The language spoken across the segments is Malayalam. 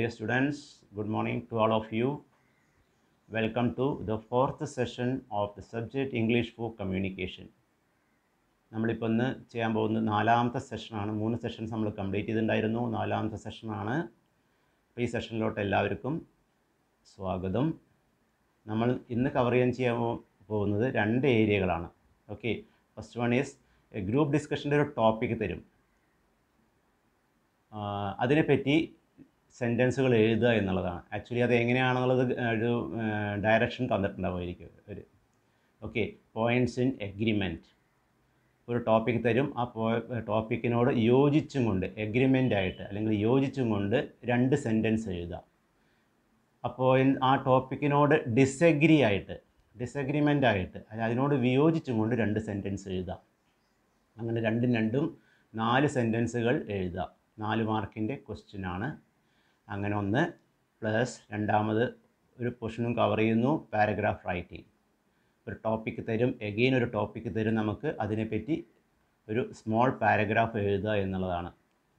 dear students, good morning to all of you. Welcome to the fourth session of the subject English for Communication. നമ്മളിപ്പോൾ ഇന്ന് ചെയ്യാൻ പോകുന്നത് നാലാമത്തെ സെഷനാണ് മൂന്ന് സെഷൻസ് നമ്മൾ കംപ്ലീറ്റ് ചെയ്തിട്ടുണ്ടായിരുന്നു നാലാമത്തെ സെഷനാണ് അപ്പോൾ ഈ സെഷനിലോട്ട് എല്ലാവർക്കും സ്വാഗതം നമ്മൾ ഇന്ന് കവർ ചെയ്യാൻ ചെയ്യാൻ പോകുന്നത് രണ്ട് ഏരിയകളാണ് okay first one is group ഡിസ്കഷൻ്റെ ഒരു ടോപ്പിക് തരും അതിനെപ്പറ്റി സെൻറ്റൻസുകൾ എഴുതുക എന്നുള്ളതാണ് ആക്ച്വലി അത് എങ്ങനെയാണെന്നുള്ളത് ഒരു ഡയറക്ഷൻ തന്നിട്ടുണ്ടാവുമായിരിക്കും ഒരു ഓക്കെ പോയിൻറ്റ്സ് ഇൻ എഗ്രിമെൻറ്റ് ഒരു ടോപ്പിക് തരും ആ ടോപ്പിക്കിനോട് യോജിച്ചും കൊണ്ട് എഗ്രിമെൻ്റ് ആയിട്ട് അല്ലെങ്കിൽ യോജിച്ചും കൊണ്ട് രണ്ട് സെൻറ്റൻസ് എഴുതുക അപ്പോൾ ആ ടോപ്പിക്കിനോട് ഡിസഗ്രി ആയിട്ട് ഡിസഗ്രിമെൻ്റ് ആയിട്ട് അതിനോട് വിയോജിച്ചും കൊണ്ട് രണ്ട് സെൻറ്റൻസ് എഴുതാം അങ്ങനെ രണ്ടും രണ്ടും നാല് സെൻറ്റൻസുകൾ എഴുതുക നാല് മാർക്കിൻ്റെ ക്വസ്റ്റ്യനാണ് അങ്ങനെ ഒന്ന് പ്ലസ് രണ്ടാമത് ഒരു പൊഷനും കവർ ചെയ്യുന്നു പാരഗ്രാഫ് റൈറ്റിംഗ് ഒരു ടോപ്പിക്ക് തരും എഗെയിൻ ഒരു ടോപ്പിക്ക് തരും നമുക്ക് അതിനെപ്പറ്റി ഒരു സ്മോൾ പാരഗ്രാഫ് എഴുതുക എന്നുള്ളതാണ്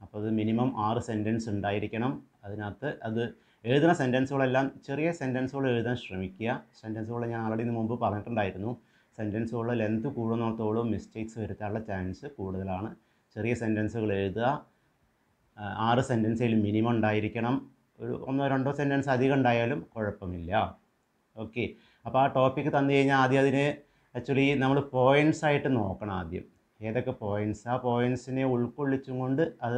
അപ്പോൾ അത് മിനിമം ആറ് സെൻറ്റൻസ് ഉണ്ടായിരിക്കണം അതിനകത്ത് അത് എഴുതുന്ന സെൻറ്റൻസുകളെല്ലാം ചെറിയ സെൻറ്റൻസുകൾ എഴുതാൻ ശ്രമിക്കുക സെൻറ്റൻസുകൾ ഞാൻ ആൾറെഡി ഇതിന് മുമ്പ് പറഞ്ഞിട്ടുണ്ടായിരുന്നു സെൻറ്റൻസുകളുടെ ലെങ്ത് കൂടുന്നിടത്തോളം മിസ്റ്റേക്സ് വരുത്താനുള്ള ചാൻസ് കൂടുതലാണ് ചെറിയ സെൻറ്റൻസുകൾ എഴുതുക ആറ് സെൻറ്റൻസിൽ മിനിമം ഉണ്ടായിരിക്കണം ഒരു ഒന്നോ രണ്ടോ സെൻറ്റൻസ് അധികം ഉണ്ടായാലും കുഴപ്പമില്ല ഓക്കെ അപ്പോൾ ആ ടോപ്പിക്ക് തന്നു കഴിഞ്ഞാൽ ആദ്യം അതിന് ആക്ച്വലി നമ്മൾ പോയിൻസ് ആയിട്ട് നോക്കണം ആദ്യം ഏതൊക്കെ പോയിൻസ് ആ പോയിൻസിനെ ഉൾക്കൊള്ളിച്ചും കൊണ്ട് അത്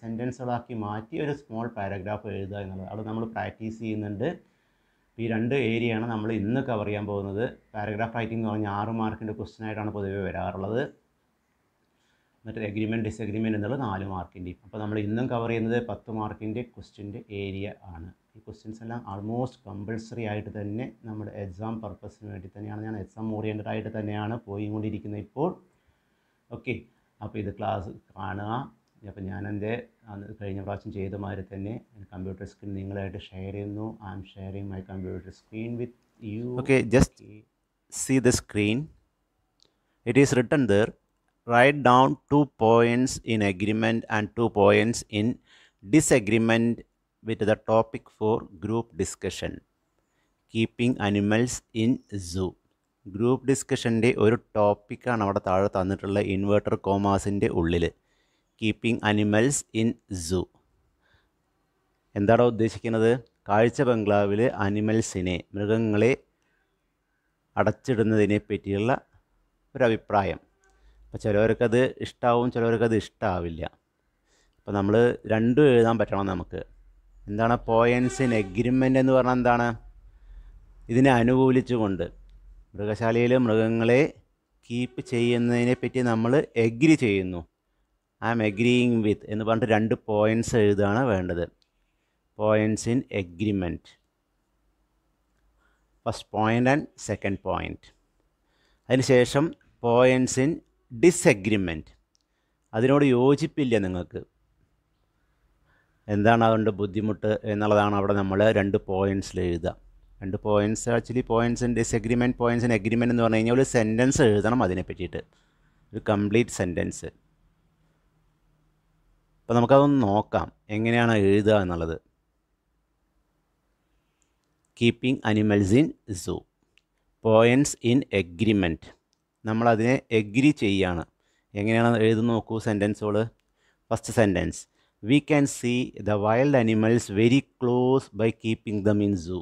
സെൻറ്റൻസുകളാക്കി മാറ്റി ഒരു സ്മോൾ പാരഗ്രാഫ് എഴുതുക എന്നുള്ളത് അവിടെ നമ്മൾ പ്രാക്ടീസ് ചെയ്യുന്നുണ്ട് ഈ രണ്ട് ഏരിയയാണ് നമ്മൾ ഇന്ന് കവർ ചെയ്യാൻ പോകുന്നത് പാരഗ്രാഫ് റൈറ്റിംഗ് എന്ന് പറഞ്ഞാൽ ആറ് മാർക്കിൻ്റെ ക്വസ്റ്റ്യനായിട്ടാണ് പൊതുവേ വരാറുള്ളത് എന്നിട്ട് എഗ്രിമെൻറ്റ് ഡിസഗ്രിമെൻ്റ് എന്നുള്ള നാല് മാർക്കിൻ്റെയും അപ്പോൾ നമ്മൾ ഇന്നും കവർ ചെയ്യുന്നത് പത്ത് മാർക്കിൻ്റെ ക്വസ്റ്റ്യൻ്റെ ഏരിയ ആണ് ഈ ക്വസ്റ്റ്യൻസ് എല്ലാം ആൾമോസ്റ്റ് കമ്പൾസറി ആയിട്ട് തന്നെ നമ്മുടെ എക്സാം പർപ്പസിന് വേണ്ടി തന്നെയാണ് ഞാൻ എക്സാം ഓറിയൻറ്റഡ് ആയിട്ട് തന്നെയാണ് പോയിക്കൊണ്ടിരിക്കുന്നത് ഇപ്പോൾ ഓക്കെ അപ്പോൾ ഇത് ക്ലാസ് കാണുക അപ്പോൾ ഞാൻ എൻ്റെ കഴിഞ്ഞ പ്രാവശ്യം ചെയ്ത മാതിരി തന്നെ കമ്പ്യൂട്ടർ സ്ക്രീൻ നിങ്ങളായിട്ട് ഷെയർ ചെയ്യുന്നു I am sharing my computer screen with you okay just see the screen it is written there write down two points in agreement and two points in disagreement with the topic for group discussion keeping animals in zoo group ഡിസ്കഷൻ്റെ ഒരു ടോപ്പിക്കാണ് അവിടെ താഴെ തന്നിട്ടുള്ള ഇൻവേർട്ടർ കോമാസിൻ്റെ ഉള്ളിൽ കീപ്പിംഗ് അനിമൽസ് ഇൻ സൂ എന്താണോ ഉദ്ദേശിക്കുന്നത് കാഴ്ച ബംഗ്ലാവിൽ അനിമൽസിനെ മൃഗങ്ങളെ അടച്ചിടുന്നതിനെ പറ്റിയുള്ള ഒരു അഭിപ്രായം അപ്പോൾ ചിലവർക്കത് ഇഷ്ടമാവും ചിലവർക്കത് ഇഷ്ടാവില്ല അപ്പോൾ നമ്മൾ രണ്ടും എഴുതാൻ പറ്റണം നമുക്ക് എന്താണ് പോയിൻസ് ഇൻ എഗ്രിമെൻ്റ് എന്ന് പറഞ്ഞാൽ എന്താണ് ഇതിനെ അനുകൂലിച്ചുകൊണ്ട് മൃഗശാലയിൽ മൃഗങ്ങളെ കീപ്പ് ചെയ്യുന്നതിനെ പറ്റി നമ്മൾ എഗ്രി ചെയ്യുന്നു ഐ ആം എഗ്രിയിങ് വിത്ത് എന്ന് പറഞ്ഞിട്ട് രണ്ട് പോയിൻസ് എഴുതുകയാണ് വേണ്ടത് points in agreement first point and second point അതിനുശേഷം പോയിൻസ് ഇൻ ഡിസഗ്രിമെൻറ്റ് അതിനോട് യോജിപ്പില്ല നിങ്ങൾക്ക് എന്താണ് അതുകൊണ്ട് ബുദ്ധിമുട്ട് എന്നുള്ളതാണ് അവിടെ നമ്മൾ രണ്ട് പോയിൻസിൽ എഴുതുക രണ്ട് പോയിൻസ് ആക്ച്വലി പോയിൻറ്റ്സിന് ഡിസഗ്രിമെൻറ്റ് ഇൻ എഗ്രിമെൻറ്റ് എന്ന് പറഞ്ഞു കഴിഞ്ഞാൽ ഒരു സെൻറ്റൻസ് എഴുതണം അതിനെ പറ്റിയിട്ട് ഒരു കംപ്ലീറ്റ് സെൻറ്റൻസ് അപ്പോൾ നമുക്കതൊന്ന് നോക്കാം എങ്ങനെയാണ് എഴുതുക എന്നുള്ളത് keeping animals in zoo points in agreement നമ്മളതിനെ എഗ്രി ചെയ്യാണ് എങ്ങനെയാണ് എഴുതുന്ന നോക്കൂ സെൻറ്റൻസുകൾ first sentence we can see the wild animals very close by keeping them in zoo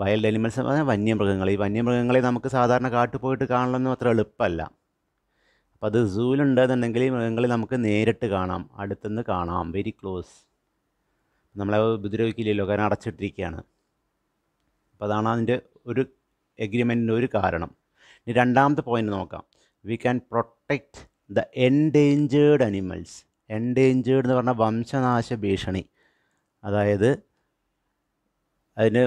wild animals എന്ന് പറഞ്ഞാൽ വന്യമൃഗങ്ങൾ ഈ വന്യമൃഗങ്ങളെ നമുക്ക് സാധാരണ കാട്ടിൽ പോയിട്ട് കാണണമെന്നും അത്ര എളുപ്പമല്ല അപ്പോൾ അത് സൂവിലുണ്ടെന്നുണ്ടെങ്കിൽ ഈ മൃഗങ്ങളെ നമുക്ക് നേരിട്ട് കാണാം അടുത്തുനിന്ന് കാണാം വെരി ക്ലോസ് നമ്മളെ ഉപദ്രവിക്കില്ലല്ലോ കാരണം അടച്ചിട്ടിരിക്കുകയാണ് അപ്പോൾ അതാണ് അതിൻ്റെ ഒരു എഗ്രിമെൻറ്റിൻ്റെ ഒരു കാരണം ഇനി രണ്ടാമത്തെ പോയിന്റ് നോക്കാം we can protect the endangered animals endangered എന്ന് പറഞ്ഞാൽ വംശനാശ ഭീഷണി അതായത് അതിന്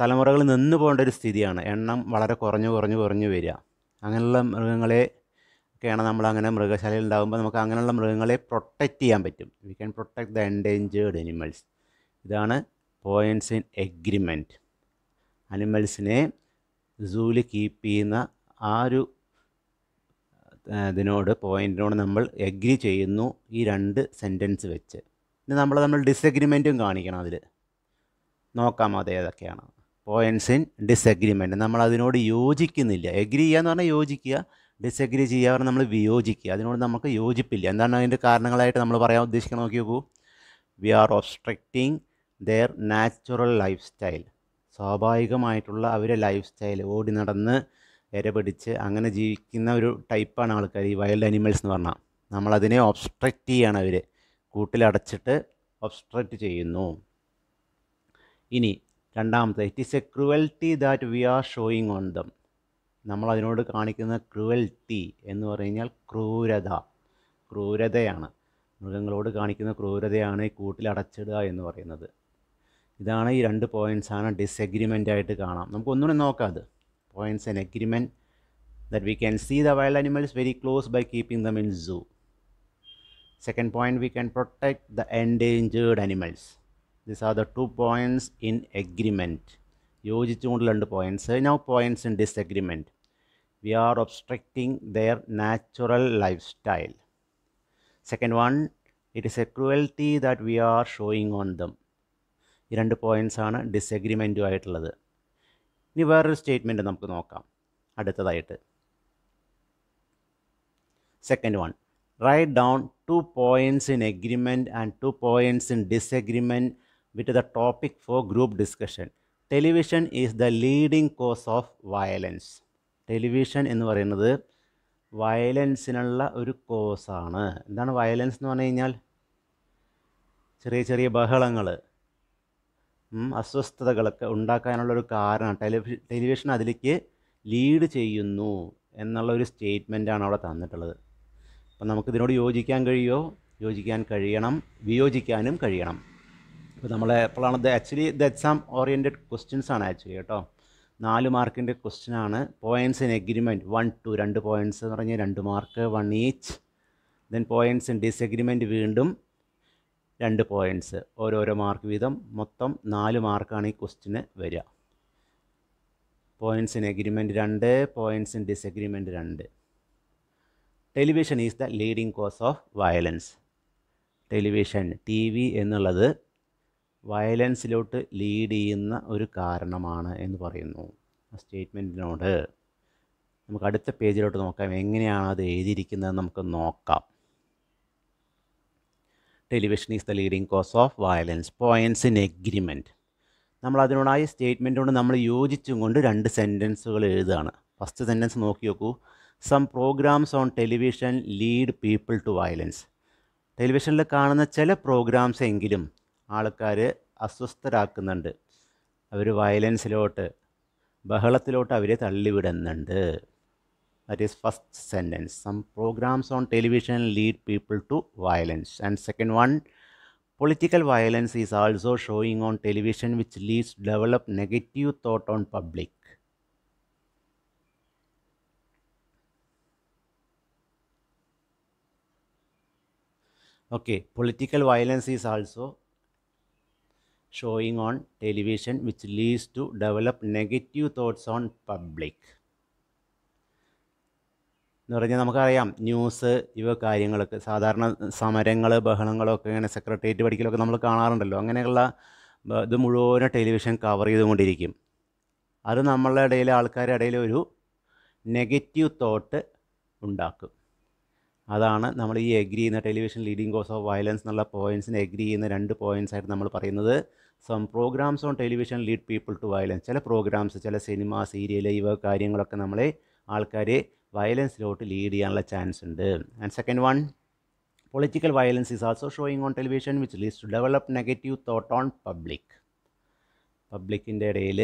തലമുറകൾ നിന്നു പോകേണ്ട ഒരു സ്ഥിതിയാണ് എണ്ണം വളരെ കുറഞ്ഞു കുറഞ്ഞു കുറഞ്ഞു വരിക അങ്ങനെയുള്ള മൃഗങ്ങളെ ഒക്കെയാണ് നമ്മൾ അങ്ങനെ മൃഗശാലയിൽ ഉണ്ടാകുമ്പോൾ നമുക്ക് അങ്ങനെയുള്ള മൃഗങ്ങളെ പ്രൊട്ടക്റ്റ് ചെയ്യാൻ പറ്റും we can protect the endangered animals ഇതാണ് പോയിൻസ് ഇൻ എഗ്രിമെൻറ്റ് അനിമൽസിനെ ജൂലി കീപ്പ് ചെയ്യുന്ന ആ ഒരു ഇതിനോട് പോയിൻറ്റിനോട് നമ്മൾ എഗ്രി ചെയ്യുന്നു ഈ രണ്ട് സെൻറ്റൻസ് വെച്ച് പിന്നെ നമ്മൾ നമ്മൾ ഡിസഗ്രിമെൻറ്റും കാണിക്കണം അതിൽ നോക്കാം അത് ഏതൊക്കെയാണ് പോയിൻസ് ഇൻ ഡിസഗ്രിമെൻറ്റ് നമ്മൾ അതിനോട് യോജിക്കുന്നില്ല എഗ്രി ചെയ്യുക എന്ന് പറഞ്ഞാൽ യോജിക്കുക ഡിസഗ്രി ചെയ്യാറ് നമ്മൾ വിയോജിക്കുക അതിനോട് നമുക്ക് യോജിപ്പില്ല എന്താണ് അതിൻ്റെ കാരണങ്ങളായിട്ട് നമ്മൾ പറയാൻ ഉദ്ദേശിക്കണം നോക്കി നോക്കൂ we are obstructing their natural lifestyle സ്വാഭാവികമായിട്ടുള്ള അവരെ ലൈഫ് സ്റ്റൈൽ ഓടി നടന്ന് ഇരപിടിച്ച് പിടിച്ച് അങ്ങനെ ജീവിക്കുന്ന ഒരു ടൈപ്പാണ് ആൾക്കാർ ഈ വൈൽഡ് അനിമൽസ് എന്ന് പറഞ്ഞാൽ നമ്മളതിനെ ഒബ്സ്ട്രക്റ്റ് ചെയ്യാണ് അവർ കൂട്ടിലടച്ചിട്ട് ഒബ്സ്ട്രക്റ്റ് ചെയ്യുന്നു ഇനി രണ്ടാമത്തെ it is a cruelty that we are showing on them നമ്മൾ അതിനോട് കാണിക്കുന്ന ക്രുവൽറ്റി എന്ന് പറഞ്ഞു കഴിഞ്ഞാൽ ക്രൂരത ക്രൂരതയാണ് മൃഗങ്ങളോട് കാണിക്കുന്ന ക്രൂരതയാണ് ഈ കൂട്ടിലടച്ചിടുക എന്ന് പറയുന്നത് ഇതാണ് ഈ രണ്ട് ആണ് ഡിസഗ്രിമെൻ്റ് ആയിട്ട് കാണാം നമുക്ക് ഒന്നുകൂടെ നോക്കാം അത് points and agreement that we can see the wild animals very close by keeping them in zoo second point we can protect the endangered animals this are the two points in agreement യോജിച്ചുകൊണ്ട് രണ്ട് points now points in disagreement we are obstructing their natural lifestyle second one it is a cruelty that we are showing on them ഈ രണ്ട് പോയിൻറ്റ്സാണ് ആയിട്ടുള്ളത് ഇനി വേറൊരു സ്റ്റേറ്റ്മെൻറ്റ് നമുക്ക് നോക്കാം അടുത്തതായിട്ട് second one write down two points in agreement and two points in disagreement with the topic for group discussion television is the leading cause of violence television എന്ന് പറയുന്നത് വയലൻസിനുള്ള ഒരു കോസാണ് എന്താണ് വയലൻസ് എന്ന് പറഞ്ഞു കഴിഞ്ഞാൽ ചെറിയ ചെറിയ ബഹളങ്ങൾ അസ്വസ്ഥതകളൊക്കെ ഉണ്ടാക്കാനുള്ളൊരു കാരണം ടെലിവിഷൻ ടെലിവിഷൻ അതിലേക്ക് ലീഡ് ചെയ്യുന്നു എന്നുള്ള ഒരു സ്റ്റേറ്റ്മെൻറ്റാണ് അവിടെ തന്നിട്ടുള്ളത് അപ്പം നമുക്കിതിനോട് യോജിക്കാൻ കഴിയുമോ യോജിക്കാൻ കഴിയണം വിയോജിക്കാനും കഴിയണം ഇപ്പോൾ നമ്മൾ എപ്പോഴാണ് the actually the exam oriented questions ആണ് ആക്ച്വലി കേട്ടോ നാല് മാർക്കിൻ്റെ ക്വസ്റ്റ്യനാണ് ആണ് points in agreement one two രണ്ട് പോയിൻറ്റ്സ് എന്ന് പറഞ്ഞാൽ രണ്ട് mark one each then points in disagreement വീണ്ടും രണ്ട് പോയിൻറ്റ്സ് ഓരോരോ മാർക്ക് വീതം മൊത്തം നാല് മാർക്കാണ് ഈ ക്വസ്റ്റിന് വരിക പോയിൻസ് ഇൻ എഗ്രിമെൻ്റ് രണ്ട് പോയിൻസ് ഇൻ ഡിസഗ്രിമെൻ്റ് രണ്ട് television is the leading cause of violence television T V എന്നുള്ളത് വയലൻസിലോട്ട് ലീഡ് ചെയ്യുന്ന ഒരു കാരണമാണ് എന്ന് പറയുന്നു സ്റ്റേറ്റ്മെൻറ്റിനോട് നമുക്ക് അടുത്ത പേജിലോട്ട് നോക്കാം എങ്ങനെയാണ് അത് എഴുതിയിരിക്കുന്നതെന്ന് നമുക്ക് നോക്കാം television is the leading cause of violence points in agreement നമ്മൾ അതിനോടായ സ്റ്റേറ്റ്മെൻറ്റോട് നമ്മൾ യോജിച്ചും കൊണ്ട് രണ്ട് സെൻറ്റൻസുകൾ എഴുതുകയാണ് ഫസ്റ്റ് സെൻറ്റൻസ് നോക്കി നോക്കൂ some programmes on television lead people to violence ടെലിവിഷനിൽ കാണുന്ന ചില പ്രോഗ്രാംസ് എങ്കിലും ആൾക്കാർ അസ്വസ്ഥരാക്കുന്നുണ്ട് അവർ വയലൻസിലോട്ട് ബഹളത്തിലോട്ട് അവരെ തള്ളിവിടുന്നുണ്ട് that is first sentence some programs on television lead people to violence and second one political violence is also showing on television which leads to develop negative thought on public okay political violence is also showing on television which leads to develop negative thoughts on public എന്ന് പറഞ്ഞാൽ നമുക്കറിയാം ന്യൂസ് ഇവ കാര്യങ്ങളൊക്കെ സാധാരണ സമരങ്ങൾ ബഹളങ്ങളൊക്കെ ഇങ്ങനെ സെക്രട്ടേറിയറ്റ് പഠിക്കലൊക്കെ നമ്മൾ കാണാറുണ്ടല്ലോ അങ്ങനെയുള്ള ഇത് മുഴുവനും ടെലിവിഷൻ കവർ ചെയ്തുകൊണ്ടിരിക്കും അത് നമ്മളുടെ ഇടയിൽ ആൾക്കാരുടെ ഇടയിൽ ഒരു നെഗറ്റീവ് തോട്ട് ഉണ്ടാക്കും അതാണ് നമ്മൾ ഈ എഗ്രി ചെയ്യുന്ന television leading cause of violence എന്നുള്ള പോയിൻസിന് എഗ്രി ചെയ്യുന്ന രണ്ട് പോയിൻസ് ആയിട്ട് നമ്മൾ പറയുന്നത് some programmes on television lead people to violence ചില പ്രോഗ്രാംസ് ചില സിനിമ സീരിയൽ ഇവ കാര്യങ്ങളൊക്കെ നമ്മളെ ആൾക്കാരെ വയലൻസിലോട്ട് ലീഡ് ചെയ്യാനുള്ള ചാൻസ് ഉണ്ട് and second one political violence is also showing on television which leads to develop negative thought on public പബ്ലിക്കിൻ്റെ ഇടയിൽ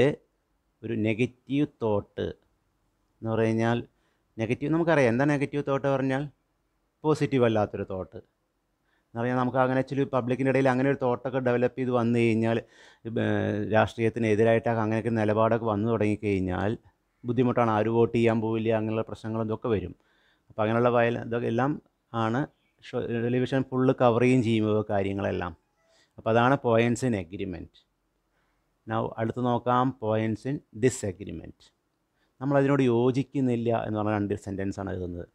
ഒരു നെഗറ്റീവ് തോട്ട് എന്ന് പറഞ്ഞു കഴിഞ്ഞാൽ നെഗറ്റീവ് നമുക്കറിയാം എന്താ നെഗറ്റീവ് തോട്ട് പറഞ്ഞാൽ പോസിറ്റീവ് അല്ലാത്തൊരു തോട്ട് എന്ന് പറഞ്ഞാൽ നമുക്ക് അങ്ങനെ ആക്ച്വലി പബ്ലിക്കിൻ്റെ ഇടയിൽ അങ്ങനെ ഒരു തോട്ടൊക്കെ ഡെവലപ്പ് ചെയ്ത് വന്നു കഴിഞ്ഞാൽ രാഷ്ട്രീയത്തിനെതിരായിട്ടൊക്കെ അങ്ങനെയൊക്കെ നിലപാടൊക്കെ വന്നു തുടങ്ങിക്കഴിഞ്ഞാൽ ബുദ്ധിമുട്ടാണ് ആര് വോട്ട് ചെയ്യാൻ പോവില്ല അങ്ങനെയുള്ള പ്രശ്നങ്ങളും ഇതൊക്കെ വരും അപ്പോൾ അങ്ങനെയുള്ള വയൽ ഇതൊക്കെ എല്ലാം ആണ് ടെലിവിഷൻ ഫുള്ള് കവർ ചെയ്യും ചെയ്യുമ്പോൾ കാര്യങ്ങളെല്ലാം അപ്പോൾ അതാണ് പോയിൻസ് ഇൻ എഗ്രിമെൻറ്റ് നൗ അടുത്ത് നോക്കാം പോയിൻസ് ഇൻ ഡിസ്എഗ്രിമെൻറ്റ് നമ്മളതിനോട് യോജിക്കുന്നില്ല എന്ന് പറഞ്ഞ രണ്ട് സെൻറ്റൻസാണ് എഴുതുന്നത്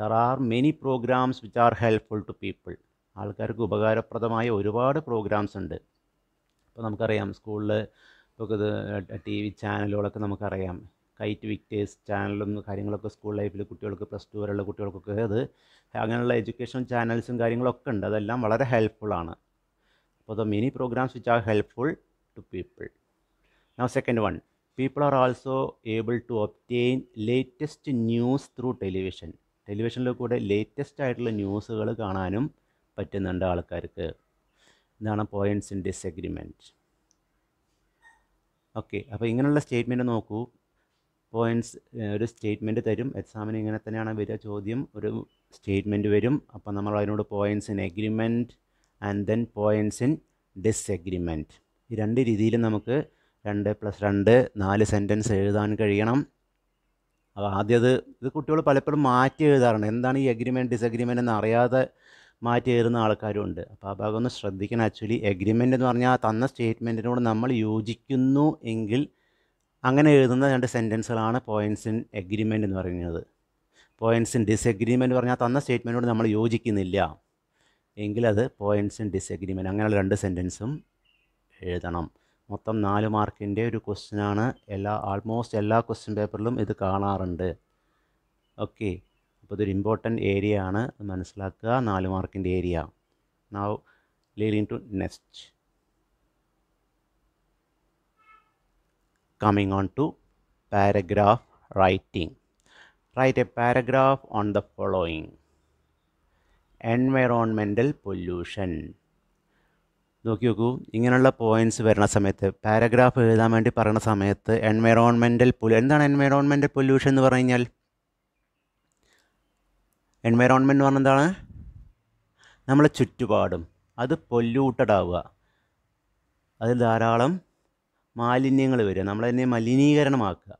there are many programmes which are helpful to people ആൾക്കാർക്ക് ഉപകാരപ്രദമായ ഒരുപാട് പ്രോഗ്രാംസ് ഉണ്ട് ഇപ്പോൾ നമുക്കറിയാം സ്കൂളിൽ ഇപ്പോൾ ഇത് ടി വി ചാനലുകളൊക്കെ നമുക്കറിയാം കൈറ്റ് വിക്ടേഴ്സ് ചാനലും കാര്യങ്ങളൊക്കെ സ്കൂൾ ലൈഫിൽ കുട്ടികൾക്ക് പ്ലസ് ടു വരെയുള്ള കുട്ടികൾക്കൊക്കെ അത് അങ്ങനെയുള്ള എഡ്യൂക്കേഷൻ ചാനൽസും കാര്യങ്ങളൊക്കെ ഉണ്ട് അതെല്ലാം വളരെ ഹെൽപ്ഫുള്ളാണ് അപ്പോൾ the many programmes which are helpful to people now second one people are also able to obtain latest news through television ടെലിവിഷനിൽ കൂടെ ലേറ്റസ്റ്റ് ആയിട്ടുള്ള ന്യൂസുകൾ കാണാനും പറ്റുന്നുണ്ട് ആൾക്കാർക്ക് ഇതാണ് പോയിൻറ്റ്സ് ഇൻ ഡിസഗ്രിമെൻറ്റ് ഓക്കെ അപ്പോൾ ഇങ്ങനെയുള്ള സ്റ്റേറ്റ്മെൻറ്റ് നോക്കൂ പോയിൻറ്റ്സ് ഒരു സ്റ്റേറ്റ്മെൻറ്റ് തരും എക്സാമിന് ഇങ്ങനെ തന്നെയാണ് വരിക ചോദ്യം ഒരു സ്റ്റേറ്റ്മെൻറ്റ് വരും അപ്പോൾ നമ്മൾ അതിനോട് points in agreement and then points in disagreement ഈ രണ്ട് രീതിയിലും നമുക്ക് രണ്ട് പ്ലസ് രണ്ട് നാല് സെൻറ്റൻസ് എഴുതാൻ കഴിയണം അപ്പോൾ ആദ്യത് ഇത് കുട്ടികൾ പലപ്പോഴും മാറ്റി എഴുതാറുണ്ട് എന്താണ് ഈ എഗ്രിമെൻറ്റ് ഡിസഗ്രിമെൻ്റ് എന്ന് അറിയാതെ മാറ്റി എഴുതുന്ന ആൾക്കാരും ഉണ്ട് അപ്പോൾ ആ ഭാഗം ഒന്ന് ശ്രദ്ധിക്കണം ആക്ച്വലി എഗ്രിമെൻ്റ് എന്ന് പറഞ്ഞാൽ തന്ന സ്റ്റേറ്റ്മെൻറ്റിനോട് നമ്മൾ യോജിക്കുന്നു എങ്കിൽ അങ്ങനെ എഴുതുന്ന രണ്ട് സെൻറ്റൻസുകളാണ് പോയിൻസ് ഇൻ എഗ്രിമെൻ്റ് എന്ന് പറയുന്നത് പോയിൻസ് ഇൻ ഡിസഗ്രിമെൻ്റ് പറഞ്ഞാൽ തന്ന സ്റ്റേറ്റ്മെൻറ്റോട് നമ്മൾ യോജിക്കുന്നില്ല എങ്കിലത് പോയിൻസ് ഇൻ ഡിസഗ്രിമെൻറ്റ് അങ്ങനെയുള്ള രണ്ട് സെൻറ്റൻസും എഴുതണം മൊത്തം നാല് മാർക്കിൻ്റെ ഒരു ക്വസ്റ്റ്യനാണ് എല്ലാ ആൾമോസ്റ്റ് എല്ലാ ക്വസ്റ്റ്യൻ പേപ്പറിലും ഇത് കാണാറുണ്ട് ഓക്കെ അപ്പോൾ ഇതൊരു ഇമ്പോർട്ടൻറ്റ് ഏരിയ ആണ് മനസ്സിലാക്കുക നാല് മാർക്കിൻ്റെ area now leading to next coming on to paragraph writing write a paragraph on the following environmental pollution നോക്കി നോക്കൂ ഇങ്ങനെയുള്ള പോയിൻറ്റ്സ് വരുന്ന സമയത്ത് പാരഗ്രാഫ് എഴുതാൻ വേണ്ടി പറയുന്ന സമയത്ത് എൻവയറോൺമെൻ്റൽ പൊല്യൂ എന്താണ് എൻവയറോൺമെൻ്റൽ പൊല്യൂഷൻ എന്ന് പറഞ്ഞു കഴിഞ്ഞാൽ എൻവയറോൺമെൻറ്റ് എന്ന് പറഞ്ഞാൽ എന്താണ് നമ്മളെ ചുറ്റുപാടും അത് പൊല്യൂട്ടഡ് ആവുക അതിൽ ധാരാളം മാലിന്യങ്ങൾ വരിക നമ്മളതിനെ മലിനീകരണമാക്കുക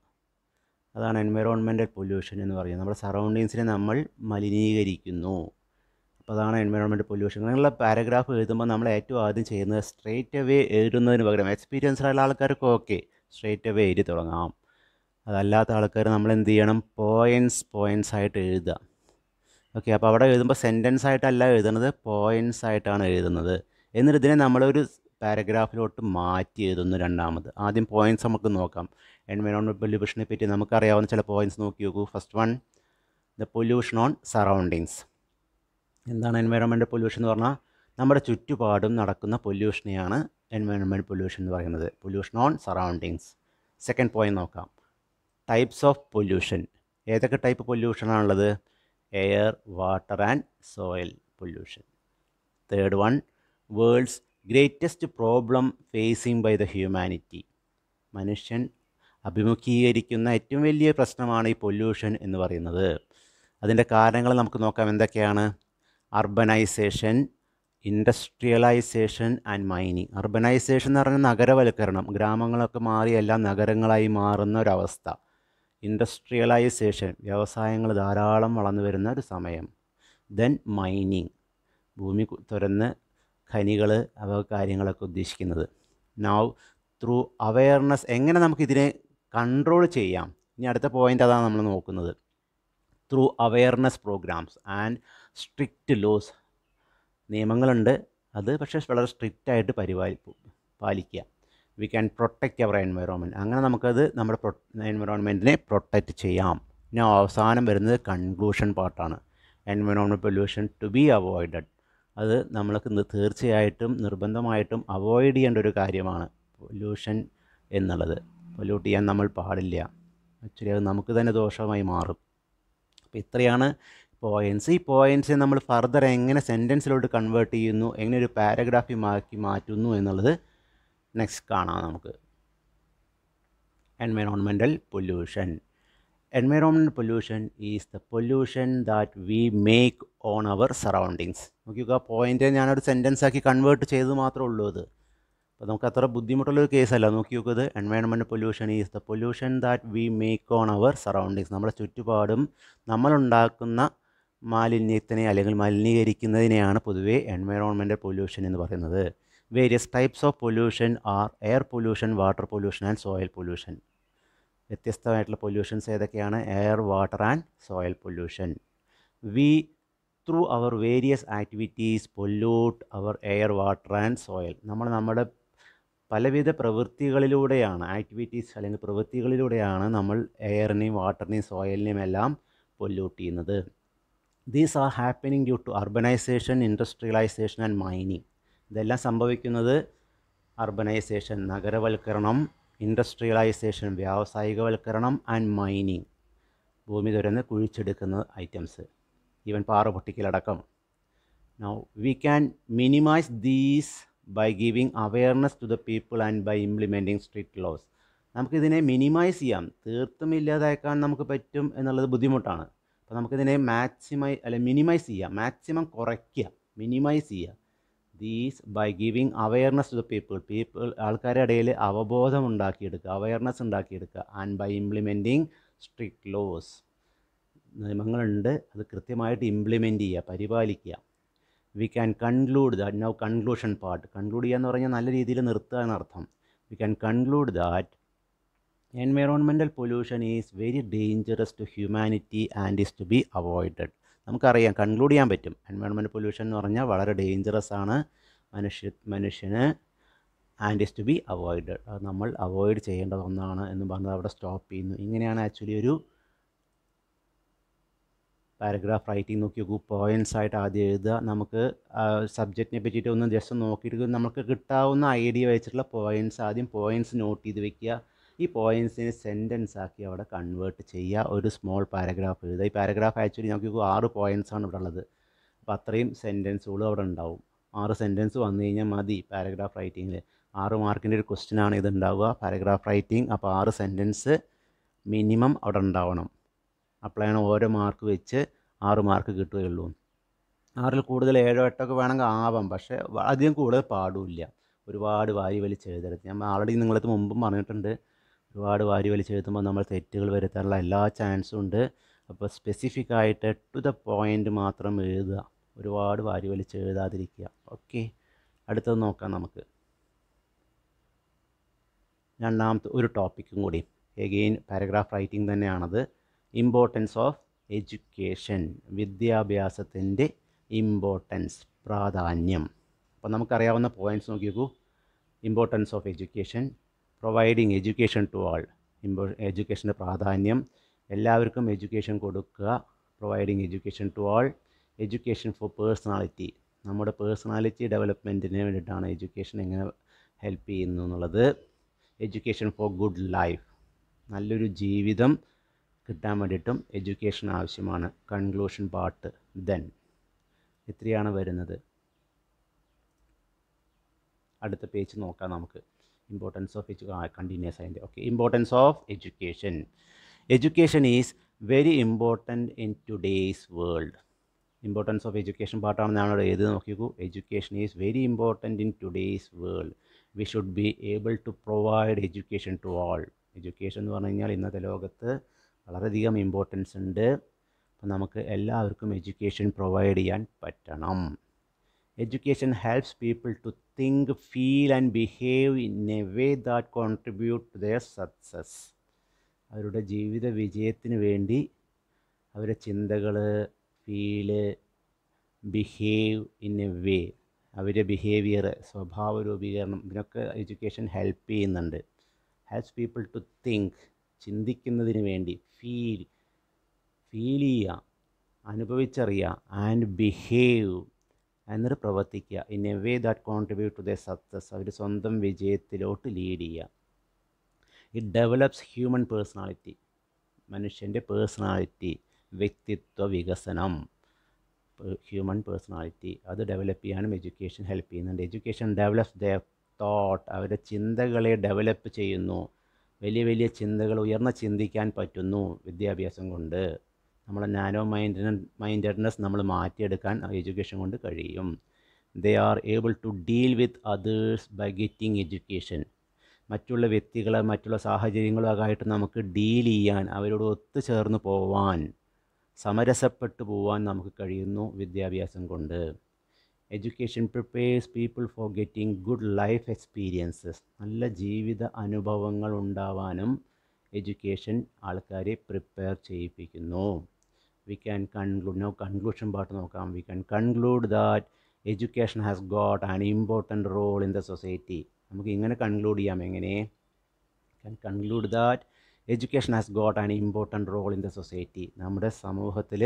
അതാണ് എൻവയറോൺമെൻറ്റൽ പൊല്യൂഷൻ എന്ന് പറയുന്നത് നമ്മുടെ സറൗണ്ടിങ്സിനെ നമ്മൾ മലിനീകരിക്കുന്നു അപ്പോൾ അതാണ് എൻവയറോൺമെൻറ്റ് പൊല്യൂഷൻ അങ്ങനെയുള്ള പാരഗ്രാഫ് എഴുതുമ്പോൾ നമ്മൾ ഏറ്റവും ആദ്യം ചെയ്യുന്നത് സ്ട്രേറ്റ് അവേ എഴുതുന്നതിന് പകരം എക്സ്പീരിയൻസ് ഉള്ള ആൾക്കാർക്ക് ഓക്കെ സ്ട്രേറ്റ് അവേ എഴുതി തുടങ്ങാം അതല്ലാത്ത ആൾക്കാർ നമ്മൾ എന്ത് ചെയ്യണം പോയിൻസ് പോയിൻസ് ആയിട്ട് എഴുതുക ഓക്കെ അപ്പോൾ അവിടെ എഴുതുമ്പോൾ സെൻറ്റൻസ് ആയിട്ടല്ല എഴുതുന്നത് പോയിൻസ് ആയിട്ടാണ് എഴുതുന്നത് എന്നിട്ട് ഇതിനെ നമ്മളൊരു പാരഗ്രാഫിലോട്ട് മാറ്റി എഴുതുന്നു രണ്ടാമത് ആദ്യം പോയിൻറ്റ്സ് നമുക്ക് നോക്കാം എൻവയോൺമെൻറ്റ് പൊല്യൂഷനെ പറ്റി നമുക്കറിയാവുന്ന ചില പോയിൻറ്റ്സ് നോക്കി നോക്കൂ first one the pollution on surroundings എന്താണ് എൻവയോൺമെൻറ്റ് പൊല്യൂഷൻ എന്ന് പറഞ്ഞാൽ നമ്മുടെ ചുറ്റുപാടും നടക്കുന്ന പൊല്യൂഷനെയാണ് എൻവയോൺമെൻറ്റ് പൊല്യൂഷൻ എന്ന് പറയുന്നത് pollution on surroundings second point നോക്കാം ടൈപ്സ് ഓഫ് പൊല്യൂഷൻ ഏതൊക്കെ ടൈപ്പ് പൊല്യൂഷനാണുള്ളത് air water and soil pollution third one world's greatest problem facing by the humanity മനുഷ്യൻ അഭിമുഖീകരിക്കുന്ന ഏറ്റവും വലിയ പ്രശ്നമാണ് ഈ പൊല്യൂഷൻ എന്ന് പറയുന്നത് അതിൻ്റെ കാരണങ്ങൾ നമുക്ക് നോക്കാം എന്തൊക്കെയാണ് urbanisation industrialisation and mining urbanisation എന്ന് പറഞ്ഞാൽ നഗരവൽക്കരണം ഗ്രാമങ്ങളൊക്കെ മാറി എല്ലാം നഗരങ്ങളായി മാറുന്ന ഒരവസ്ഥ ഇൻഡസ്ട്രിയലൈസേഷൻ വ്യവസായങ്ങൾ ധാരാളം വളർന്നു വരുന്ന ഒരു സമയം ദെൻ മൈനിങ് ഭൂമി തുറന്ന് ഖനികൾ അവ കാര്യങ്ങളൊക്കെ ഉദ്ദേശിക്കുന്നത് നൗ ത്രൂ അവയർനെസ് എങ്ങനെ നമുക്കിതിനെ കൺട്രോൾ ചെയ്യാം ഇനി അടുത്ത പോയിൻ്റ് അതാണ് നമ്മൾ നോക്കുന്നത് through awareness programmes and strict laws നിയമങ്ങളുണ്ട് അത് പക്ഷേ വളരെ സ്ട്രിക്റ്റായിട്ട് പരിപാലി പാലിക്കുക we can protect our environment അങ്ങനെ നമുക്കത് നമ്മുടെ പ്രൊ എൻവയറോൺമെൻറ്റിനെ പ്രൊട്ടക്റ്റ് ചെയ്യാം പിന്നെ അവസാനം വരുന്നത് കൺക്ലൂഷൻ പാർട്ടാണ് environment pollution to be avoided അത് നമ്മൾക്ക് തീർച്ചയായിട്ടും നിർബന്ധമായിട്ടും അവോയ്ഡ് ചെയ്യേണ്ട ഒരു കാര്യമാണ് പൊല്യൂഷൻ എന്നുള്ളത് പൊല്യൂട്ട് ചെയ്യാൻ നമ്മൾ പാടില്ല ആക്ച്വലി അത് നമുക്ക് തന്നെ ദോഷമായി മാറും അപ്പോൾ ഇത്രയാണ് പോയിൻസ് ഈ പോയിൻസ് നമ്മൾ ഫർദർ എങ്ങനെ സെൻറ്റൻസിലോട്ട് കൺവേർട്ട് ചെയ്യുന്നു എങ്ങനെ ഒരു പാരഗ്രാഫി മാക്കി മാറ്റുന്നു എന്നുള്ളത് നെക്സ്റ്റ് കാണാം നമുക്ക് environmental pollution pollution is the pollution that we make on our surroundings surroundings ആ പോയിന്റ് ഞാനൊരു സെൻറ്റൻസ് ആക്കി കൺവേർട്ട് ചെയ്ത് മാത്രമേ ഉള്ളൂ അത് അപ്പോൾ നമുക്ക് അത്ര ബുദ്ധിമുട്ടുള്ളൊരു കേസല്ല നോക്കി നോക്കുന്നത് environment pollution is the pollution that we make on our surroundings നമ്മുടെ ചുറ്റുപാടും നമ്മളുണ്ടാക്കുന്ന മാലിന്യത്തിനെ അല്ലെങ്കിൽ മലിനീകരിക്കുന്നതിനെയാണ് പൊതുവേ എൻവയറോൺമെൻറ്റ് പൊല്യൂഷൻ എന്ന് പറയുന്നത് various types of pollution are air pollution water pollution and soil pollution വ്യത്യസ്തമായിട്ടുള്ള പൊല്യൂഷൻസ് ഏതൊക്കെയാണ് air water and soil pollution we through our various activities pollute our air water and soil നമ്മൾ നമ്മുടെ പലവിധ പ്രവൃത്തികളിലൂടെയാണ് ആക്ടിവിറ്റീസ് അല്ലെങ്കിൽ പ്രവൃത്തികളിലൂടെയാണ് നമ്മൾ എയറിനെയും വാട്ടറിനെയും സോയിലിനെയും എല്ലാം പൊല്യൂട്ട് ചെയ്യുന്നത് these are happening due to urbanisation industrialisation and mining ഇതെല്ലാം സംഭവിക്കുന്നത് അർബനൈസേഷൻ നഗരവൽക്കരണം ഇൻഡസ്ട്രിയലൈസേഷൻ വ്യാവസായികവൽക്കരണം ആൻഡ് മൈനിങ് ഭൂമി തുരന്ന് കുഴിച്ചെടുക്കുന്ന ഐറ്റംസ് ഈവൻ പാറ പൊട്ടിക്കലടക്കം now we can minimise these by giving awareness to the people and by implementing strict laws നമുക്കിതിനെ മിനിമൈസ് ചെയ്യാം തീർത്തും ഇല്ലാതാക്കാൻ നമുക്ക് പറ്റും എന്നുള്ളത് ബുദ്ധിമുട്ടാണ് അപ്പോൾ നമുക്കിതിനെ മാക്സിമൈ അല്ലെ മിനിമൈസ് ചെയ്യാം മാക്സിമം കുറയ്ക്കുക മിനിമൈസ് ചെയ്യുക these by giving awareness to the people people ആൾക്കാരുടെ ഇടയിൽ അവബോധം ഉണ്ടാക്കിയെടുക്കുക അവയർനെസ് ഉണ്ടാക്കിയെടുക്കുക and by implementing strict laws നിയമങ്ങളുണ്ട് അത് കൃത്യമായിട്ട് ഇംപ്ലിമെൻ്റ് ചെയ്യുക പരിപാലിക്കുക we can conclude that no conclusion part conclude ചെയ്യുക എന്ന് പറഞ്ഞാൽ നല്ല രീതിയിൽ നിർത്തുക എന്നർത്ഥം we can conclude that environmental pollution is very dangerous to humanity and is to be avoided നമുക്കറിയാം കൺക്ലൂഡ് ചെയ്യാൻ പറ്റും എൻവയോൺമെൻറ്റ് പൊല്യൂഷൻ എന്ന് പറഞ്ഞാൽ വളരെ ഡേഞ്ചറസ് ആണ് മനുഷ്യ മനുഷ്യന് and is to be avoided അത് നമ്മൾ അവോയ്ഡ് ചെയ്യേണ്ടത് ഒന്നാണ് എന്ന് പറഞ്ഞത് അവിടെ സ്റ്റോപ്പ് ചെയ്യുന്നു ഇങ്ങനെയാണ് ആക്ച്വലി ഒരു പാരഗ്രാഫ് റൈറ്റിംഗ് നോക്കി നോക്കൂ പോയിൻറ്റ്സ് ആയിട്ട് ആദ്യം എഴുതുക നമുക്ക് സബ്ജക്റ്റിനെ പറ്റിയിട്ട് ഒന്ന് ജസ്റ്റ് നോക്കിയിട്ട് നമുക്ക് കിട്ടാവുന്ന ഐഡിയ വെച്ചിട്ടുള്ള പോയിൻറ്റ്സ് ആദ്യം പോയിൻറ്റ്സ് നോട്ട് ചെയ്ത് വെക്കുക ഈ പോയിൻസിനെ സെൻറ്റൻസ് ആക്കി അവിടെ കൺവേർട്ട് ചെയ്യുക ഒരു സ്മോൾ പാരഗ്രാഫ് എഴുതുക ഈ പാരഗ്രാഫ് ആക്ച്വലി നമുക്ക് ആറ് പോയിൻസ് ആണ് ഇവിടെ ഉള്ളത് അപ്പോൾ അത്രയും സെൻറ്റൻസുകളും അവിടെ ഉണ്ടാവും ആറ് സെൻറ്റൻസ് വന്നു കഴിഞ്ഞാൽ മതി പാരഗ്രാഫ് റൈറ്റിങ്ങിൽ ആറ് മാർക്കിൻ്റെ ഒരു ക്വസ്റ്റ്യൻ ആണ് ഇത് ഉണ്ടാവുക പാരഗ്രാഫ് റൈറ്റിംഗ് അപ്പോൾ ആറ് സെൻറ്റൻസ് മിനിമം അവിടെ ഉണ്ടാവണം അപ്പോഴാണ് ഓരോ മാർക്ക് വെച്ച് ആറ് മാർക്ക് കിട്ടുകയുള്ളൂ ആറിൽ കൂടുതൽ ഏഴോ എട്ടൊക്കെ ഒക്കെ വേണമെങ്കിൽ ആവാം പക്ഷേ അധികം കൂടുതൽ പാടില്ല ഒരുപാട് വാരി വലിച്ചെഴുതരുത് ഞാൻ ആൾറെഡി നിങ്ങളത് മുമ്പും പറഞ്ഞിട്ടുണ്ട് ഒരുപാട് വാരി വലിച്ചെഴുത്തുമ്പോൾ നമ്മൾ തെറ്റുകൾ വരുത്താനുള്ള എല്ലാ ചാൻസും ഉണ്ട് അപ്പോൾ സ്പെസിഫിക് ആയിട്ട് ടു ദ പോയിൻ്റ് മാത്രം എഴുതുക ഒരുപാട് വാരി വലിച്ച് എഴുതാതിരിക്കുക ഓക്കെ അടുത്തത് നോക്കാം നമുക്ക് രണ്ടാമത്തെ ഒരു ടോപ്പിക്കും കൂടി എഗെയിൻ പാരഗ്രാഫ് റൈറ്റിംഗ് തന്നെയാണത് ഇമ്പോർട്ടൻസ് ഓഫ് എഡ്യൂക്കേഷൻ വിദ്യാഭ്യാസത്തിൻ്റെ ഇമ്പോർട്ടൻസ് പ്രാധാന്യം അപ്പോൾ നമുക്കറിയാവുന്ന പോയിൻറ്റ്സ് നോക്കിയേക്കൂ importance of education providing education to all ഇമ്പോ എഡ്യൂക്കേഷൻ്റെ പ്രാധാന്യം എല്ലാവർക്കും എഡ്യൂക്കേഷൻ കൊടുക്കുക providing education to all education for personality നമ്മുടെ പേഴ്സണാലിറ്റി ഡെവലപ്മെൻറ്റിന് വേണ്ടിയിട്ടാണ് എഡ്യൂക്കേഷൻ എങ്ങനെ ഹെൽപ്പ് ചെയ്യുന്നു എന്നുള്ളത് എഡ്യൂക്കേഷൻ ഫോർ ഗുഡ് ലൈഫ് നല്ലൊരു ജീവിതം കിട്ടാൻ വേണ്ടിയിട്ടും എഡ്യൂക്കേഷൻ ആവശ്യമാണ് കൺക്ലൂഷൻ പാർട്ട് ദെൻ എത്രയാണ് വരുന്നത് അടുത്ത പേജ് നോക്കാം നമുക്ക് importance of uh, continuous and okay importance of education education is very important in today's world importance of education പാർട്ടാണ് നമ്മൾ എഴുതി നോക്കിക്കൂ education is very important in today's world we should be able to provide education to all education എന്ന് പറഞ്ഞു കഴിഞ്ഞാൽ ഇന്നത്തെ ലോകത്ത് വളരെയധികം ഇമ്പോർട്ടൻസ് ഉണ്ട് അപ്പം നമുക്ക് എല്ലാവർക്കും എഡ്യൂക്കേഷൻ പ്രൊവൈഡ് ചെയ്യാൻ പറ്റണം Education helps people to think, feel, and behave in a way that contribute to their success. അവരുടെ ജീവിത വിജയത്തിന് വേണ്ടി അവരുടെ ചിന്തകൾ feel behave in a way അവരുടെ ബിഹേവിയർ സ്വഭാവ രൂപീകരണം ഇതിനൊക്കെ എഡ്യൂക്കേഷൻ ഹെൽപ്പ് ചെയ്യുന്നുണ്ട് ഹാസ് പീപ്പിൾ ടു തിങ്ക് ചിന്തിക്കുന്നതിന് വേണ്ടി ഫീൽ ഫീൽ ചെയ്യുക അനുഭവിച്ചറിയുക ആൻഡ് ബിഹേവ് എന്നിട്ട് പ്രവർത്തിക്കുക in a way that contribute to the success അവർ സ്വന്തം വിജയത്തിലോട്ട് ലീഡ് ചെയ്യുക ഇറ്റ് ഡെവലപ്സ് ഹ്യൂമൻ പേഴ്സണാലിറ്റി മനുഷ്യൻ്റെ പേഴ്സണാലിറ്റി വ്യക്തിത്വ വികസനം ഹ്യൂമൻ പേഴ്സണാലിറ്റി അത് ഡെവലപ്പ് ചെയ്യാനും എഡ്യൂക്കേഷൻ ഹെൽപ്പ് ചെയ്യുന്നുണ്ട് എഡ്യൂക്കേഷൻ ഡെവലപ്സ് ദ തോട്ട് അവരുടെ ചിന്തകളെ ഡെവലപ്പ് ചെയ്യുന്നു വലിയ വലിയ ചിന്തകൾ ഉയർന്ന ചിന്തിക്കാൻ പറ്റുന്നു വിദ്യാഭ്യാസം കൊണ്ട് നമ്മളെ നാനോ മൈൻഡ് മൈൻഡഡ്നെസ് നമ്മൾ മാറ്റിയെടുക്കാൻ എഡ്യൂക്കേഷൻ കൊണ്ട് കഴിയും they are able to deal with others by getting education മറ്റുള്ള വ്യക്തികളെ മറ്റുള്ള സാഹചര്യങ്ങളുമായിട്ട് നമുക്ക് ഡീൽ ചെയ്യാൻ അവരോട് ഒത്തുചേർന്ന് പോവാൻ സമരസപ്പെട്ടു പോവാൻ നമുക്ക് കഴിയുന്നു വിദ്യാഭ്യാസം കൊണ്ട് education prepares people for getting good life experiences നല്ല ജീവിത അനുഭവങ്ങൾ ഉണ്ടാവാനും എഡ്യൂക്കേഷൻ ആൾക്കാരെ പ്രിപ്പയർ ചെയ്യിപ്പിക്കുന്നു we can conclude now conclusion part നോക്കാം we can conclude that education has got an important role in the society നമുക്ക് ഇങ്ങനെ കൺക്ലൂഡ് ചെയ്യാം എങ്ങനെ can conclude that education has got an important role in the society നമ്മുടെ സമൂഹത്തിൽ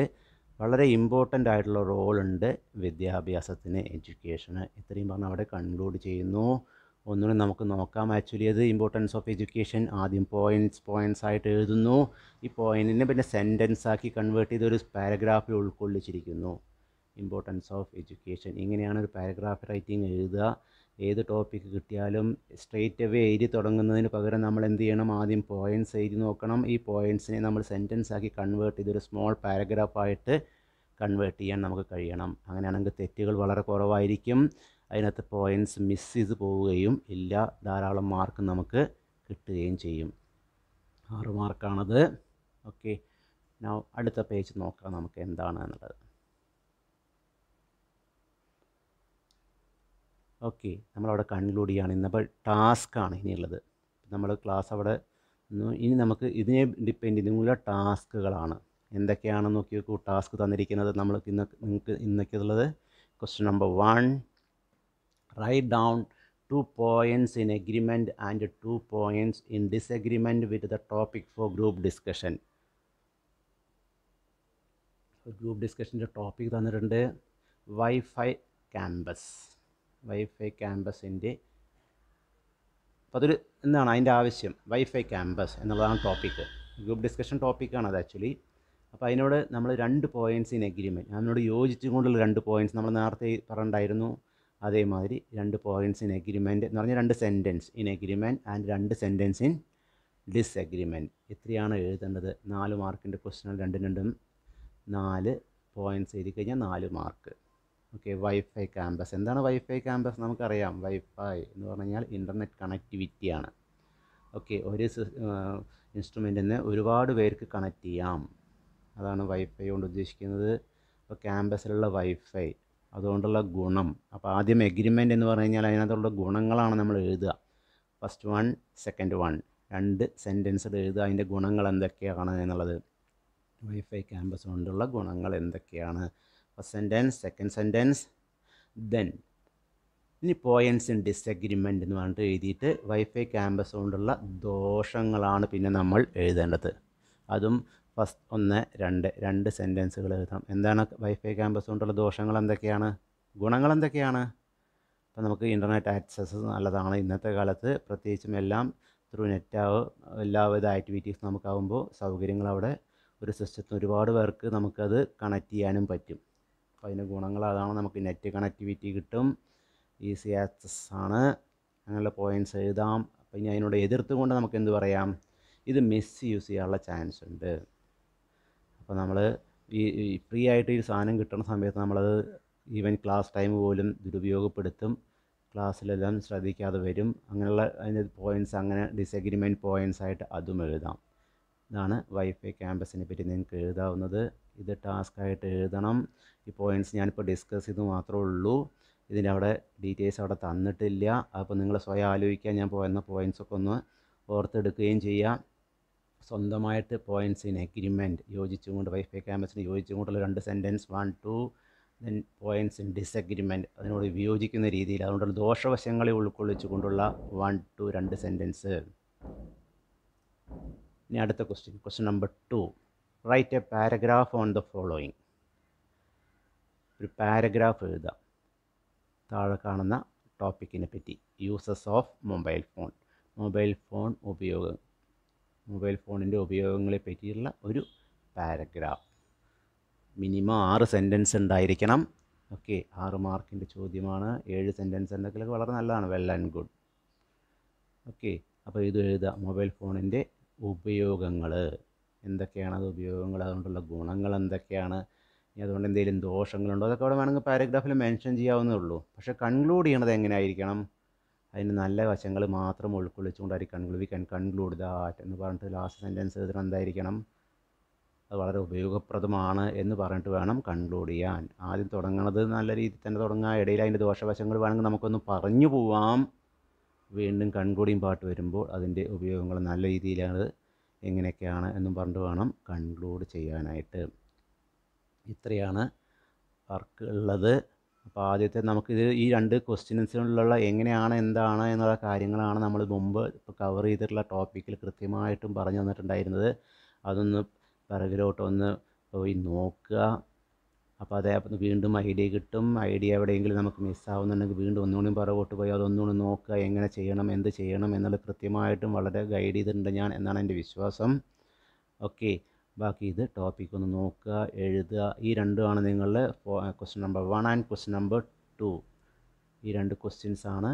വളരെ ഇമ്പോർട്ടൻ്റ് ആയിട്ടുള്ള റോളുണ്ട് വിദ്യാഭ്യാസത്തിന് എഡ്യൂക്കേഷന് ഇത്രയും പറഞ്ഞ് അവിടെ കൺക്ലൂഡ് ചെയ്യുന്നു ഒന്നുകൂടി നമുക്ക് നോക്കാം ആക്ച്വലി അത് ഇമ്പോർട്ടൻസ് ഓഫ് എഡ്യൂക്കേഷൻ ആദ്യം പോയിൻറ്റ്സ് പോയിൻറ്റ്സ് ആയിട്ട് എഴുതുന്നു ഈ പോയിൻറ്റിനെ പിന്നെ സെൻറ്റൻസ് ആക്കി കൺവേർട്ട് ചെയ്ത് ഒരു പാരഗ്രാഫിൽ ഉൾക്കൊള്ളിച്ചിരിക്കുന്നു ഇമ്പോർട്ടൻസ് ഓഫ് എഡ്യൂക്കേഷൻ ഇങ്ങനെയാണ് ഒരു പാരഗ്രാഫ് റൈറ്റിംഗ് എഴുതുക ഏത് ടോപ്പിക്ക് കിട്ടിയാലും സ്ട്രേറ്റ് അവേ എഴുതി തുടങ്ങുന്നതിന് പകരം നമ്മൾ എന്ത് ചെയ്യണം ആദ്യം പോയിൻറ്റ്സ് എഴുതി നോക്കണം ഈ പോയിൻറ്റ്സിനെ നമ്മൾ സെൻറ്റൻസ് ആക്കി കൺവേർട്ട് ചെയ്തൊരു സ്മോൾ പാരഗ്രാഫായിട്ട് കൺവേർട്ട് ചെയ്യാൻ നമുക്ക് കഴിയണം അങ്ങനെയാണെങ്കിൽ തെറ്റുകൾ വളരെ കുറവായിരിക്കും അതിനകത്ത് പോയിൻറ്റ്സ് മിസ് ചെയ്ത് പോവുകയും ഇല്ല ധാരാളം മാർക്ക് നമുക്ക് കിട്ടുകയും ചെയ്യും ആറ് മാർക്കാണത് ഓക്കെ അടുത്ത പേജ് നോക്കാം നമുക്ക് എന്താണ് എന്നുള്ളത് ഓക്കെ നമ്മളവിടെ കൺക്ലൂഡ് ചെയ്യുകയാണ് ഇന്നിപ്പോൾ ടാസ്ക്കാണ് ഇനിയുള്ളത് നമ്മൾ ക്ലാസ് അവിടെ ഇനി നമുക്ക് ഇതിനെ ഡിപ്പെൻഡ് ചെയ്തുള്ള ടാസ്കുകളാണ് എന്തൊക്കെയാണെന്ന് നോക്കി ടാസ്ക് തന്നിരിക്കുന്നത് നമ്മൾക്ക് ഇന്ന് നിങ്ങൾക്ക് ഇന്നൊക്കെ ഉള്ളത് question number one write down two points in agreement and two points in disagreement with the topic for group discussion group ഡിസ്കഷൻ്റെ ടോപ്പിക് തന്നിട്ടുണ്ട് വൈഫൈ ക്യാമ്പസ് വൈഫൈ ക്യാമ്പസിൻ്റെ അപ്പോൾ അതൊരു എന്താണ് അതിൻ്റെ ആവശ്യം വൈഫൈ ക്യാമ്പസ് എന്നുള്ളതാണ് ടോപ്പിക്ക് ഗ്രൂപ്പ് ഡിസ്കഷൻ ടോപ്പിക്കാണ് അത് ആക്ച്വലി അപ്പോൾ അതിനോട് നമ്മൾ രണ്ട് പോയിൻറ്റ്സ് ഇൻ എഗ്രിമെൻറ്റ് അതിനോട് യോജിച്ചുകൊണ്ടുള്ള രണ്ട് പോയിൻറ്റ്സ് നമ്മൾ നേരത്തെ പറഞ്ഞിട്ടുണ്ടായിരുന്നു അതേമാതിരി രണ്ട് പോയിൻറ്റ്സ് ഇൻ എഗ്രിമെൻറ്റ് എന്ന് പറഞ്ഞാൽ രണ്ട് സെൻറ്റൻസ് ഇൻ എഗ്രിമെൻറ്റ് ആൻഡ് രണ്ട് സെൻറ്റൻസ് ഇൻ ഡിസ്എഗ്രിമെൻറ്റ് ഇത്രയാണ് എഴുതേണ്ടത് നാല് മാർക്കിൻ്റെ ക്വസ്റ്റ്യൻ രണ്ടും രണ്ടും നാല് പോയിൻറ്റ്സ് എഴുതി കഴിഞ്ഞാൽ നാല് മാർക്ക് ഓക്കെ വൈഫൈ ക്യാമ്പസ് എന്താണ് വൈഫൈ ക്യാമ്പസ് നമുക്കറിയാം വൈഫൈ എന്ന് പറഞ്ഞു കഴിഞ്ഞാൽ ഇൻ്റർനെറ്റ് കണക്ടിവിറ്റിയാണ് ഓക്കെ ഒരു ഇൻസ്ട്രുമെൻറ്റിൽ നിന്ന് ഒരുപാട് പേർക്ക് കണക്ട് ചെയ്യാം അതാണ് വൈഫൈ കൊണ്ട് ഉദ്ദേശിക്കുന്നത് അപ്പോൾ ക്യാമ്പസിലുള്ള വൈഫൈ അതുകൊണ്ടുള്ള ഗുണം അപ്പോൾ ആദ്യം എഗ്രിമെൻ്റ് എന്ന് പറഞ്ഞു കഴിഞ്ഞാൽ അതിനകത്തുള്ള ഗുണങ്ങളാണ് നമ്മൾ എഴുതുക ഫസ്റ്റ് വൺ സെക്കൻഡ് വൺ രണ്ട് സെൻറ്റൻസുകൾ എഴുതുക അതിൻ്റെ ഗുണങ്ങൾ എന്തൊക്കെയാണ് എന്നുള്ളത് വൈഫൈ ക്യാമ്പസ് കൊണ്ടുള്ള ഗുണങ്ങൾ എന്തൊക്കെയാണ് first sentence second sentence then ഇനി പോയിൻസ് ഇൻ ഡിസഗ്രിമെൻ്റ് എന്ന് പറഞ്ഞിട്ട് എഴുതിയിട്ട് വൈഫൈ ക്യാമ്പസ് കൊണ്ടുള്ള ദോഷങ്ങളാണ് പിന്നെ നമ്മൾ എഴുതേണ്ടത് അതും ഫസ്റ്റ് ഒന്ന് രണ്ട് രണ്ട് സെൻറ്റൻസുകൾ എഴുതണം എന്താണ് വൈഫൈ ക്യാമ്പസ് കൊണ്ടുള്ള ദോഷങ്ങൾ എന്തൊക്കെയാണ് ഗുണങ്ങൾ എന്തൊക്കെയാണ് അപ്പം നമുക്ക് ഇൻ്റർനെറ്റ് ആക്സസ് നല്ലതാണ് ഇന്നത്തെ കാലത്ത് പ്രത്യേകിച്ചും എല്ലാം ത്രൂ നെറ്റാവ് എല്ലാവിധ ആക്ടിവിറ്റീസ് നമുക്കാവുമ്പോൾ സൗകര്യങ്ങൾ അവിടെ ഒരു സിസ്റ്റത്തിന് ഒരുപാട് പേർക്ക് നമുക്കത് കണക്ട് ചെയ്യാനും പറ്റും അപ്പോൾ അതിൻ്റെ ഗുണങ്ങൾ അതാണ് നമുക്ക് നെറ്റ് കണക്ടിവിറ്റി കിട്ടും ഈസി ആക്സസ് ആണ് അങ്ങനെയുള്ള പോയിൻറ്റ്സ് എഴുതാം അപ്പം ഇനി അതിനോട് എതിർത്തുകൊണ്ട് നമുക്ക് എന്ത് പറയാം ഇത് മിസ് യൂസ് ചെയ്യാനുള്ള ചാൻസ് ഉണ്ട് അപ്പോൾ നമ്മൾ ഈ ഫ്രീ ആയിട്ട് ഈ സാധനം കിട്ടുന്ന സമയത്ത് നമ്മളത് ഈവൻ ക്ലാസ് ടൈം പോലും ദുരുപയോഗപ്പെടുത്തും ക്ലാസ്സിലെല്ലാം ശ്രദ്ധിക്കാതെ വരും അങ്ങനെയുള്ള അതിൻ്റെ പോയിൻറ്റ്സ് അങ്ങനെ ഡിസഗ്രിമെൻറ്റ് പോയിൻറ്റ്സ് ആയിട്ട് അതും എഴുതാം ഇതാണ് വൈഫൈ ക്യാമ്പസിനെ പറ്റി നിങ്ങൾക്ക് എഴുതാവുന്നത് ഇത് ടാസ്ക് ആയിട്ട് എഴുതണം ഈ പോയിൻറ്റ്സ് ഞാനിപ്പോൾ ഡിസ്കസ് ചെയ്ത് മാത്രമേ ഉള്ളൂ ഇതിൻ്റെ അവിടെ ഡീറ്റെയിൽസ് അവിടെ തന്നിട്ടില്ല അപ്പോൾ നിങ്ങൾ സ്വയം ആലോചിക്കാൻ ഞാൻ പോയെന്ന പോയിൻറ്റ്സൊക്കെ ഒന്ന് ഓർത്തെടുക്കുകയും ചെയ്യാം സ്വന്തമായിട്ട് പോയിൻറ്റ്സ് ഇൻ എഗ്രിമെൻറ്റ് യോജിച്ചുകൊണ്ട് വൈഫൈ ക്യാമ്പസിന് യോജിച്ചുകൊണ്ടുള്ള രണ്ട് sentence one two then points in disagreement അതിനോട് വിയോജിക്കുന്ന രീതിയിൽ അതുകൊണ്ടുള്ള ദോഷവശങ്ങളെ ഉൾക്കൊള്ളിച്ചുകൊണ്ടുള്ള വൺ ടു രണ്ട് സെൻറ്റൻസ് ഇനി അടുത്ത question question number two write a paragraph on the following ഒരു പാരഗ്രാഫ് എഴുതാം താഴെ കാണുന്ന ടോപ്പിക്കിനെ പറ്റി uses of mobile phone mobile phone ഉപയോഗം മൊബൈൽ ഫോണിൻ്റെ ഉപയോഗങ്ങളെ പറ്റിയുള്ള ഒരു പാരഗ്രാഫ് മിനിമം ആറ് സെൻറ്റൻസ് ഉണ്ടായിരിക്കണം ഓക്കെ ആറ് മാർക്കിൻ്റെ ചോദ്യമാണ് ഏഴ് സെൻറ്റൻസ് ഉണ്ടെങ്കിലൊക്കെ വളരെ നല്ലതാണ് വെൽ ആൻഡ് ഗുഡ് ഓക്കെ അപ്പോൾ ഇത് എഴുതുക മൊബൈൽ ഫോണിൻ്റെ ഉപയോഗങ്ങൾ എന്തൊക്കെയാണ് അത് ഉപയോഗങ്ങൾ അതുകൊണ്ടുള്ള ഗുണങ്ങൾ എന്തൊക്കെയാണ് ഇനി അതുകൊണ്ട് എന്തെങ്കിലും ദോഷങ്ങളുണ്ടോ അതൊക്കെ അവിടെ വേണമെങ്കിൽ പാരഗ്രാഫിൽ മെൻഷൻ ചെയ്യാവുന്നേ ഉള്ളൂ പക്ഷേ കൺക്ലൂഡ് ചെയ്യണത് എങ്ങനെയായിരിക്കണം അതിൻ്റെ നല്ല വശങ്ങൾ മാത്രം ഉൾക്കൊള്ളിച്ചുകൊണ്ട് ഒരു conclude we can conclude that എന്ന് പറഞ്ഞിട്ട് ലാസ്റ്റ് സെൻറ്റൻസ് എഴുതണം എന്തായിരിക്കണം അത് വളരെ ഉപയോഗപ്രദമാണ് എന്ന് പറഞ്ഞിട്ട് വേണം കൺക്ലൂഡ് ചെയ്യാൻ ആദ്യം തുടങ്ങണത് നല്ല രീതിയിൽ തന്നെ തുടങ്ങുക ഇടയിൽ അതിൻ്റെ ദോഷവശങ്ങൾ വേണമെങ്കിൽ നമുക്കൊന്ന് പറഞ്ഞു പോവാം വീണ്ടും കൺക്ലൂഡിങ് പാട്ട് വരുമ്പോൾ അതിൻ്റെ ഉപയോഗങ്ങൾ നല്ല രീതിയിലാണ് എങ്ങനെയൊക്കെയാണ് എന്നും പറഞ്ഞിട്ട് വേണം കൺക്ലൂഡ് ചെയ്യാനായിട്ട് ഇത്രയാണ് വർക്ക് ഉള്ളത് അപ്പോൾ ആദ്യത്തെ നമുക്കിത് ഈ രണ്ട് ക്വസ്റ്റ്യൻസിനുള്ള എങ്ങനെയാണ് എന്താണ് എന്നുള്ള കാര്യങ്ങളാണ് നമ്മൾ മുമ്പ് ഇപ്പോൾ കവർ ചെയ്തിട്ടുള്ള ടോപ്പിക്കിൽ കൃത്യമായിട്ടും പറഞ്ഞു തന്നിട്ടുണ്ടായിരുന്നത് അതൊന്ന് പിറകിലോട്ട് ഒന്ന് പോയി നോക്കുക അപ്പോൾ അതേ വീണ്ടും ഐഡിയ കിട്ടും ഐഡിയ എവിടെയെങ്കിലും നമുക്ക് മിസ്സാവുന്നുണ്ടെങ്കിൽ വീണ്ടും ഒന്നുകൂടി പുറകോട്ട് പോയി അതൊന്നുകൂടി നോക്കുക എങ്ങനെ ചെയ്യണം എന്ത് ചെയ്യണം എന്നുള്ളത് കൃത്യമായിട്ടും വളരെ ഗൈഡ് ചെയ്തിട്ടുണ്ട് ഞാൻ എന്നാണ് എൻ്റെ വിശ്വാസം ഓക്കെ ബാക്കി ഇത് ടോപ്പിക് ഒന്ന് നോക്കുക എഴുതുക ഈ രണ്ടുമാണ് നിങ്ങളുടെ question number one and question number two ഈ രണ്ട് ക്വസ്റ്റ്യൻസ് ആണ്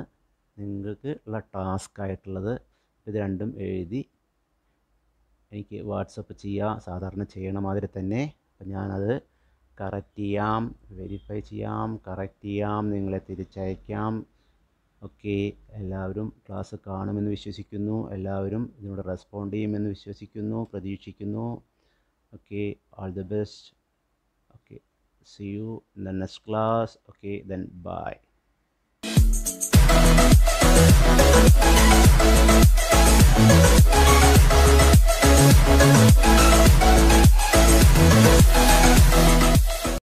നിങ്ങൾക്ക് ഉള്ള ടാസ്ക് ആയിട്ടുള്ളത് ഇത് രണ്ടും എഴുതി എനിക്ക് വാട്സപ്പ് ചെയ്യുക സാധാരണ ചെയ്യണ മാതിരി തന്നെ അപ്പം ഞാനത് കറക്റ്റ് ചെയ്യാം വെരിഫൈ ചെയ്യാം കറക്റ്റ് ചെയ്യാം നിങ്ങളെ തിരിച്ചയക്കാം ഓക്കെ എല്ലാവരും ക്ലാസ് കാണുമെന്ന് വിശ്വസിക്കുന്നു എല്ലാവരും ഇതിനോട് റെസ്പോണ്ട് ചെയ്യുമെന്ന് വിശ്വസിക്കുന്നു പ്രതീക്ഷിക്കുന്നു okay all the best okay see you in the next class okay then bye